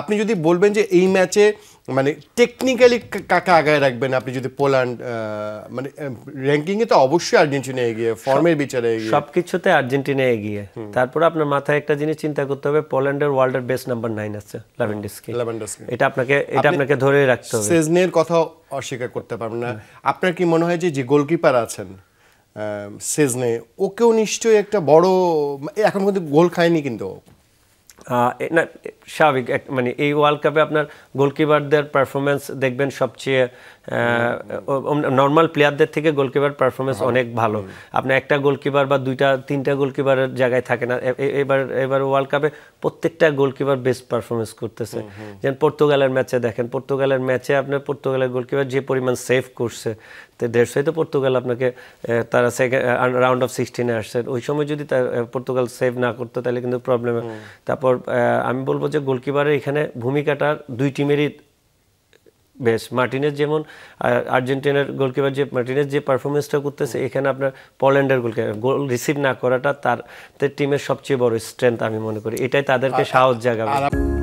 আপনি যদি বলবেন যে এই ম্যাচে মানে টেকনিক্যালি কাকে আগায় রাখবেন আপনি যদি পোল্যান্ড মানে র্যাঙ্কিংয়ে তো অবশ্যই আর্জেন্টিনা এগিয়ে ফর্মের বিচারে এগিয়ে আর্জেন্টিনা এগিয়ে তারপর আপনার মাথায় একটা জিনিস চিন্তা করতে হবে পোল্যান্ডের ওয়ার্ল্ডের বেস্ট নাম্বার নাইন আছে ল্যাভেন্ডাসকে ল্যাভেন্ডাসকে এটা আপনাকে এটা আপনাকে ধরে রাখতে হবে সেজনের কথা অস্বীকার করতে পারবেন না আপনার কি মনে হয় যে যে গোলকিপার আছেন সেজনে ওকেও নিশ্চয়ই একটা বড় এখন কিন্তু গোল খায়নি কিন্তু না স্বাভাবিক মানে এই ওয়ার্ল্ড কাপে আপনার গোলকিপারদের পারফরমেন্স দেখবেন সবচেয়ে নর্মাল প্লেয়ারদের থেকে গোলকিপার পারফরমেন্স অনেক ভালো আপনি একটা গোলকিপার বা দুইটা তিনটা গোলকিপারের জায়গায় থাকে না এবার এবার ওয়ার্ল্ড কাপে প্রত্যেকটা গোলকিপার বেস্ট পারফরমেন্স করতেছে যেমন পর্তুগালের ম্যাচে দেখেন পর্তুগালের ম্যাচে আপনার পর্তুগালের গোলকিপার যে পরিমাণ সেভ করছে তো দেড়শোই তো পর্তুগাল আপনাকে তারা সেকেন্ড রাউন্ড অফ সিক্সটিনে আসছে ওই সময় যদি পর্তুগাল সেভ না করতো তাহলে কিন্তু প্রবলেম তারপর আমি বলবো যে যে গোলকিপারের এখানে ভূমিকাটার দুই টিমেরই বেশ মার্টিনেস যেমন আর্জেন্টিনার গোলকিপার যে মার্টিনেস যে পারফরমেন্সটা করতেছে এখানে আপনার পোল্যান্ডের গোলকিপার গোল রিসিভ না করাটা তার টিমের সবচেয়ে বড় স্ট্রেংথ আমি মনে করি এটাই তাদেরকে সাহস জাগাবে